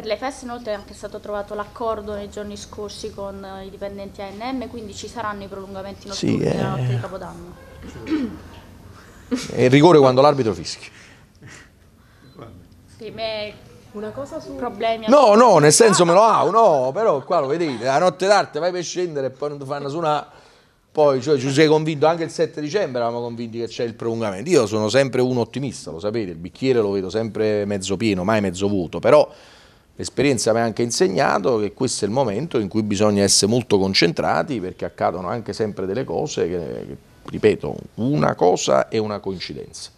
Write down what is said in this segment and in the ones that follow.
Per le feste inoltre è anche stato trovato l'accordo nei giorni scorsi con eh, i dipendenti ANM, quindi ci saranno i prolungamenti notturni sì, eh... della notte di eh. Capodanno. È il rigore quando l'arbitro fischi. Per me una cosa su problemi. No, no, nel senso ah, me lo ha, no, però qua lo vedete, la notte d'arte vai per scendere e poi non ti fanno su una... Poi cioè, ci sei convinto, anche il 7 dicembre eravamo convinti che c'è il prolungamento. Io sono sempre un ottimista, lo sapete, il bicchiere lo vedo sempre mezzo pieno, mai mezzo vuoto, però L'esperienza mi ha anche insegnato che questo è il momento in cui bisogna essere molto concentrati perché accadono anche sempre delle cose che, ripeto, una cosa è una coincidenza.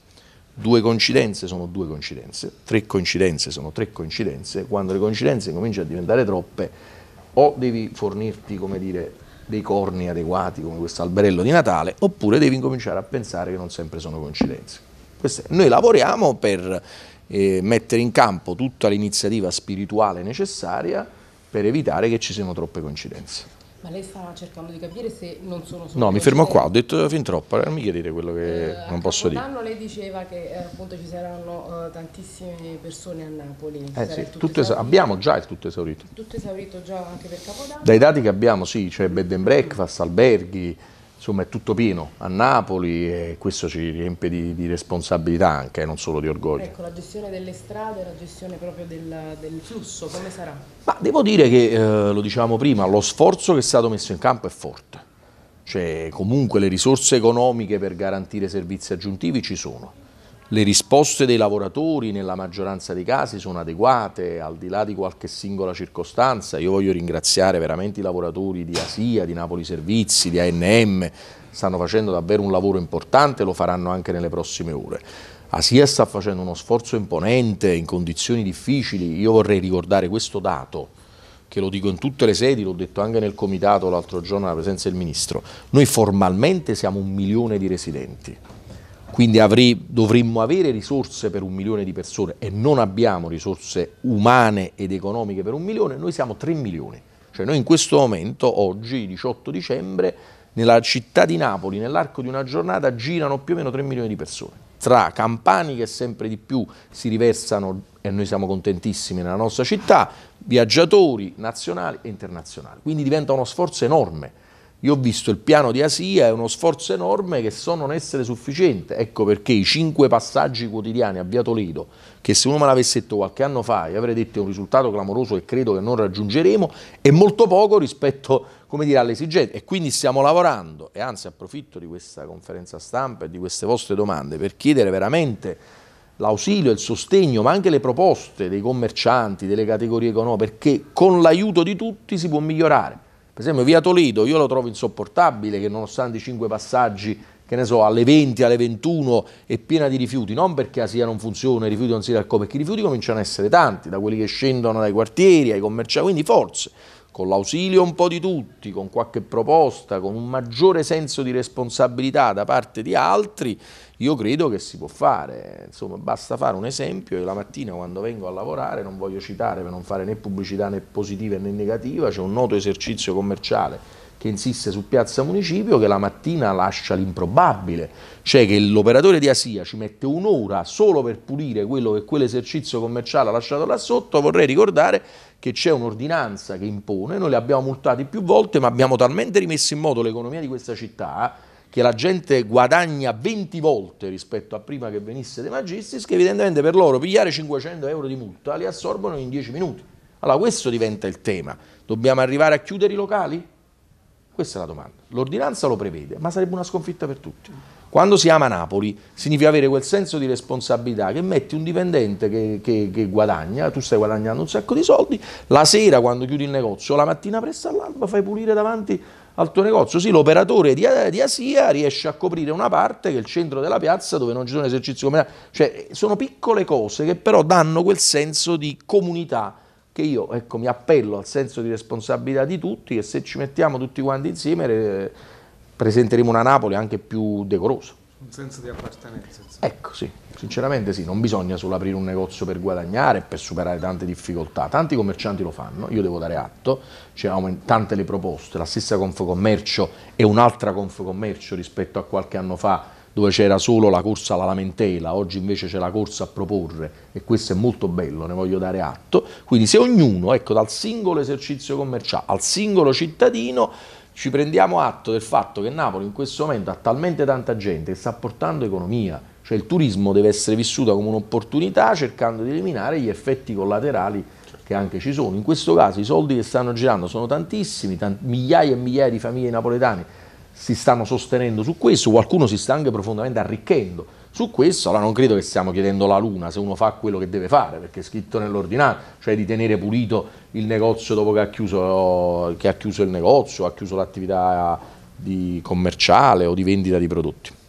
Due coincidenze sono due coincidenze, tre coincidenze sono tre coincidenze, quando le coincidenze cominciano a diventare troppe o devi fornirti, come dire, dei corni adeguati come questo alberello di Natale, oppure devi incominciare a pensare che non sempre sono coincidenze. Noi lavoriamo per eh, mettere in campo tutta l'iniziativa spirituale necessaria per evitare che ci siano troppe coincidenze. Ma lei stava cercando di capire se non sono solo. No, mi fermo qua, ho detto fin troppo, eh, non mi chiedete quello che eh, non posso dire. L'anno lei diceva che eh, appunto ci saranno eh, tantissime persone a Napoli. Eh Sì, tutto esaurito. abbiamo già il tutto esaurito. Tutto esaurito già anche per Capodanno. Dai dati che abbiamo, sì, cioè bed and breakfast, alberghi, insomma è tutto pieno a Napoli e questo ci riempie di, di responsabilità anche, eh, non solo di orgoglio. Ecco, la gestione delle strade, la gestione proprio del, del flusso, come sarà? Ma devo dire che, eh, lo dicevamo prima, lo sforzo che è stato messo in campo è forte, cioè comunque le risorse economiche per garantire servizi aggiuntivi ci sono le risposte dei lavoratori nella maggioranza dei casi sono adeguate, al di là di qualche singola circostanza. Io voglio ringraziare veramente i lavoratori di Asia, di Napoli Servizi, di ANM, stanno facendo davvero un lavoro importante, lo faranno anche nelle prossime ore. Asia sta facendo uno sforzo imponente in condizioni difficili, io vorrei ricordare questo dato che lo dico in tutte le sedi, l'ho detto anche nel comitato l'altro giorno alla presenza del Ministro, noi formalmente siamo un milione di residenti, quindi avrei, dovremmo avere risorse per un milione di persone e non abbiamo risorse umane ed economiche per un milione, noi siamo 3 milioni. Cioè noi in questo momento, oggi 18 dicembre, nella città di Napoli, nell'arco di una giornata, girano più o meno 3 milioni di persone. Tra campani che sempre di più si riversano, e noi siamo contentissimi nella nostra città, viaggiatori nazionali e internazionali. Quindi diventa uno sforzo enorme io ho visto il piano di Asia, è uno sforzo enorme che so non essere sufficiente. Ecco perché i cinque passaggi quotidiani a Via Toledo, che se uno me l'avesse detto qualche anno fa, io avrei detto un risultato clamoroso che credo che non raggiungeremo, è molto poco rispetto alle esigenze. E quindi stiamo lavorando, e anzi approfitto di questa conferenza stampa e di queste vostre domande per chiedere veramente l'ausilio, il sostegno, ma anche le proposte dei commercianti, delle categorie economiche, perché con l'aiuto di tutti si può migliorare. Per esempio via Toledo io lo trovo insopportabile che nonostante i 5 passaggi che ne so, alle 20, alle 21 è piena di rifiuti, non perché la SIA non funziona, i rifiuti non si raccolgono, perché i rifiuti cominciano a essere tanti, da quelli che scendono dai quartieri ai commerciali, quindi forse con l'ausilio un po' di tutti, con qualche proposta, con un maggiore senso di responsabilità da parte di altri, io credo che si può fare. Insomma, basta fare un esempio, io la mattina quando vengo a lavorare, non voglio citare per non fare né pubblicità né positiva né negativa, c'è un noto esercizio commerciale che insiste su Piazza Municipio che la mattina lascia l'improbabile, cioè che l'operatore di Asia ci mette un'ora solo per pulire quello che quell'esercizio commerciale ha lasciato là sotto, vorrei ricordare che c'è un'ordinanza che impone, noi li abbiamo multati più volte, ma abbiamo talmente rimesso in moto l'economia di questa città eh, che la gente guadagna 20 volte rispetto a prima che venisse De Magistris, che evidentemente per loro pigliare 500 euro di multa li assorbono in 10 minuti. Allora questo diventa il tema. Dobbiamo arrivare a chiudere i locali? Questa è la domanda. L'ordinanza lo prevede, ma sarebbe una sconfitta per tutti. Quando si ama Napoli significa avere quel senso di responsabilità che metti un dipendente che, che, che, guadagna, tu stai guadagnando un sacco di soldi, la sera quando chiudi il negozio, la mattina presto all'alba fai pulire davanti al tuo negozio. Sì, l'operatore di, di, Asia riesce a coprire una parte che è il centro della piazza dove non ci sono esercizi comunali. Cioè sono piccole cose che però danno quel senso di comunità che io ecco, mi appello al senso di responsabilità di tutti e se ci mettiamo tutti quanti insieme... Eh, presenteremo una Napoli anche più decorosa. Un senso di appartenenza. Insomma. Ecco, sì, sinceramente sì, non bisogna solo aprire un negozio per guadagnare per superare tante difficoltà. Tanti commercianti lo fanno, io devo dare atto, cioè tante le proposte, la stessa Confcommercio è un'altra Confcommercio rispetto a qualche anno fa dove c'era solo la corsa alla lamentela, oggi invece c'è la corsa a proporre e questo è molto bello, ne voglio dare atto. Quindi se ognuno, ecco, dal singolo esercizio commerciale al singolo cittadino ci prendiamo atto del fatto che Napoli in questo momento ha talmente tanta gente che sta portando economia, cioè il turismo deve essere vissuto come un'opportunità cercando di eliminare gli effetti collaterali che anche ci sono. In questo caso i soldi che stanno girando sono tantissimi, tant migliaia e migliaia di famiglie napoletane si stanno sostenendo su questo, qualcuno si sta anche profondamente arricchendo su questo, allora non credo che stiamo chiedendo la luna se uno fa quello che deve fare, perché è scritto nell'ordinato, cioè di tenere pulito il negozio dopo che ha chiuso, che ha chiuso il negozio, ha chiuso l'attività commerciale o di vendita di prodotti.